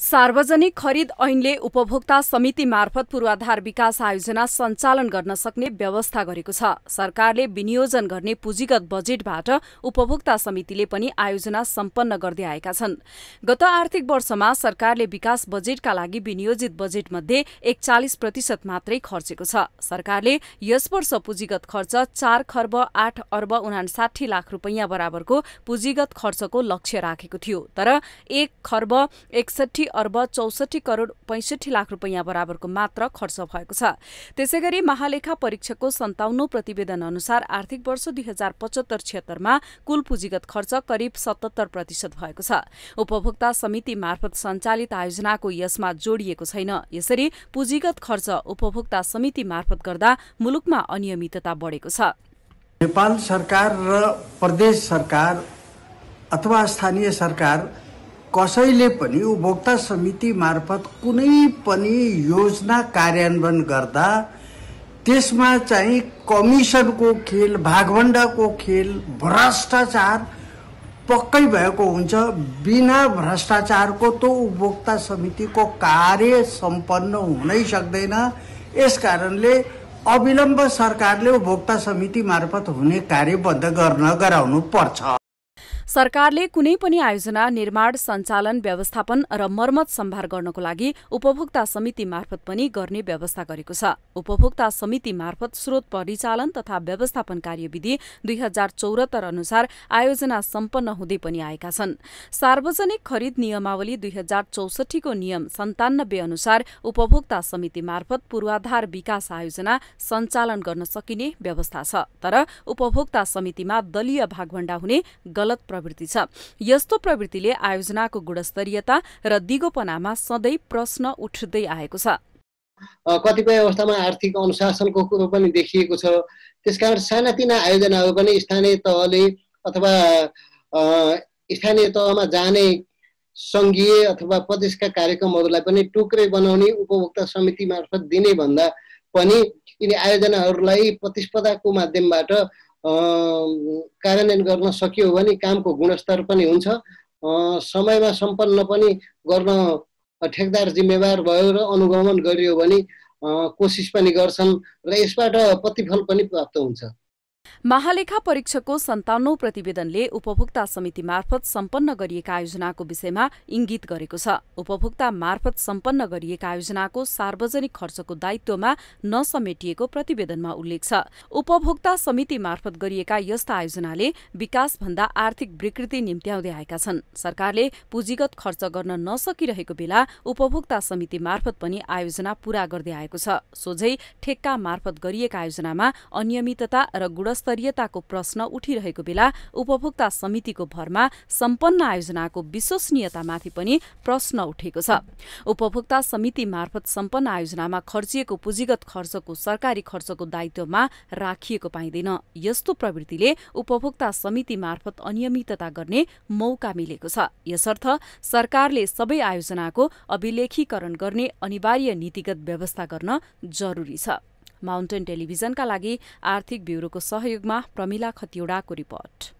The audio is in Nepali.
सार्वजनिक खरिद ऐनले उपभोक्ता समिति मार्फत पूर्वाधार विकास आयोजना सञ्चालन गर्न सक्ने व्यवस्था गरेको छ सरकारले विनियोजन गर्ने पुँजीगत बजेटबाट उपभोक्ता समितिले पनि आयोजना सम्पन्न गर्दै आएका छन् गत आर्थिक वर्षमा सरकारले विकास बजेटका लागि विनियोजित बजेटमध्ये एकचालिस प्रतिशत मात्रै खर्चेको छ सरकारले यस वर्ष पुँजीगत खर्च चार खर्ब आठ अर्ब उनासाठी लाख रुपियाँ बराबरको पुँजीगत खर्चको लक्ष्य राखेको थियो तर एक खर्ब एकसठी अर्ब चौसठी करोड पैँसठी लाख रुपियाँ बराबरको मात्र खर्च भएको छ त्यसै गरी महालेखा परीक्षकको सन्ताउन्न प्रतिवेदन अनुसार आर्थिक वर्ष दुई हजार पचहत्तर छिहत्तरमा कुल पुँजीगत खर्च करिब सतहत्तर प्रतिशत भएको छ उपभोक्ता समिति मार्फत सञ्चालित आयोजनाको यसमा जोडिएको छैन यसरी पुँजीगत खर्च उपभोक्ता समिति मार्फत गर्दा मुलुकमा अनियमितता बढेको छ नेपाल सरकार र प्रदेश सरकार अथवा स्थानीय सरकार कसैले पनि उपभोक्ता समिति मार्फत कुनै पनि योजना कार्यान्वयन गर्दा त्यसमा चाहिँ कमिसनको खेल भागभण्डाको खेल भ्रष्टाचार पक्कै भएको हुन्छ बिना भ्रष्टाचारको त उपभोक्ता समितिको कार्य सम्पन्न हुनै सक्दैन यस कारणले अविलम्ब सरकारले उपभोक्ता समिति मार्फत हुने कार्य बन्द गर्न गराउनु पर्छ सरकारले कुनै पनि आयोजना निर्माण सञ्चालन व्यवस्थापन र मर्मत सम्भार गर्नको लागि उपभोक्ता समिति मार्फत पनि गर्ने व्यवस्था गरेको छ उपभोक्ता समिति मार्फत स्रोत परिचालन तथा व्यवस्थापन कार्यविधि दुई हजार चौरात्तर अनुसार आयोजना सम्पन्न हुँदै पनि आएका छन् सार्वजनिक खरिद नियमावली दुई हजार चौसठीको नियम सन्तानब्बे अनुसार उपभोक्ता समिति मार्फत पूर्वाधार विकास आयोजना सञ्चालन गर्न सकिने व्यवस्था छ तर उपभोक्ता समितिमा दलीय भागभण्डा हुने गलत प्रवृत्ति छ यस्तो प्रवृत्तिले आयोजनाको गुणस्तरीयता र दिगोपनामा सधैँ प्रश्न उठ्दै आएको छ कतिपय अवस्थामा आर्थिक अनुशासनको कुरो पनि देखिएको छ त्यसकारण सानातिना आयोजनाहरू पनि स्थानीय तहले अथवा स्थानीय तहमा जाने सङ्घीय अथवा प्रदेशका कार्यक्रमहरूलाई पनि टुक्रै बनाउने उपभोक्ता समिति मार्फत दिने भन्दा पनि यिनी आयोजनाहरूलाई प्रतिस्पर्धाको माध्यमबाट कार्यान्वयन गर्न सकियो भने कामको गुणस्तर पनि हुन्छ समयमा सम्पन्न पनि गर्न ठेकदार जिम्मेवार भयो र अनुगमन गरियो भने कोसिस पनि गर्छन् र यसबाट प्रतिफल पनि प्राप्त हुन्छ महालेखा परीक्षकको सन्ताउन्नौ प्रतिवेदनले उपभोक्ता समिति मार्फत सम्पन्न गरिएका आयोजनाको विषयमा इङ्गित गरेको छ उपभोक्ता मार्फत सम्पन्न गरिएका आयोजनाको सार्वजनिक खर्चको दायित्वमा नसमेटिएको प्रतिवेदनमा उल्लेख छ उपभोक्ता समिति मार्फत गरिएका यस्ता आयोजनाले विकासभन्दा आर्थिक विकृति निम्त्याउँदै आएका छन् सरकारले पुँजीगत खर्च गर्न नसकिरहेको बेला उपभोक्ता समिति मार्फत पनि आयोजना पूरा गर्दै आएको छ सोझै ठेक्का मार्फत गरिएका आयोजनामा अनियमितता र गुण गुणस्तरीयताको प्रश्न उठिरहेको बेला उपभोक्ता समितिको भरमा सम्पन्न आयोजनाको विश्वसनीयतामाथि पनि प्रश्न उठेको छ उपभोक्ता समिति मार्फत सम्पन्न आयोजनामा खर्चिएको पुँजीगत खर्चको सरकारी खर्चको दायित्वमा राखिएको पाइँदैन यस्तो प्रवृत्तिले उपभोक्ता समिति मार्फत अनियमितता गर्ने मौका मिलेको छ यसर्थ सरकारले सबै आयोजनाको अभिलेखीकरण गर्ने अनिवार्य नीतिगत व्यवस्था गर्न जरुरी छ माउन्टेन टेलिभिजनका लागि आर्थिक ब्युरोको सहयोगमा प्रमिला खतिवड़ाको रिपोर्ट